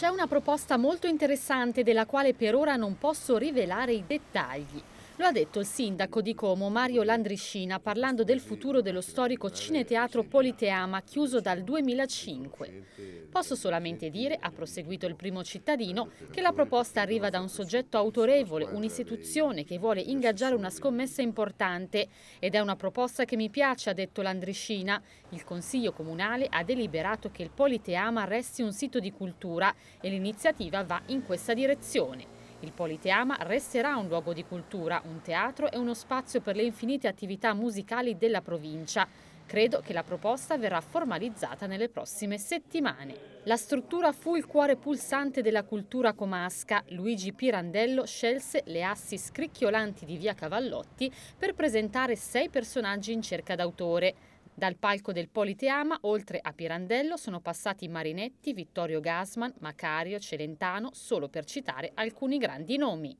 C'è una proposta molto interessante della quale per ora non posso rivelare i dettagli. Lo ha detto il sindaco di Como Mario Landriscina parlando del futuro dello storico cineteatro Politeama chiuso dal 2005. Posso solamente dire, ha proseguito il primo cittadino, che la proposta arriva da un soggetto autorevole, un'istituzione che vuole ingaggiare una scommessa importante ed è una proposta che mi piace, ha detto Landriscina. Il Consiglio Comunale ha deliberato che il Politeama resti un sito di cultura e l'iniziativa va in questa direzione. Il Politeama resterà un luogo di cultura, un teatro e uno spazio per le infinite attività musicali della provincia. Credo che la proposta verrà formalizzata nelle prossime settimane. La struttura fu il cuore pulsante della cultura comasca. Luigi Pirandello scelse le assi scricchiolanti di via Cavallotti per presentare sei personaggi in cerca d'autore. Dal palco del Politeama, oltre a Pirandello, sono passati Marinetti, Vittorio Gasman, Macario, Celentano, solo per citare alcuni grandi nomi.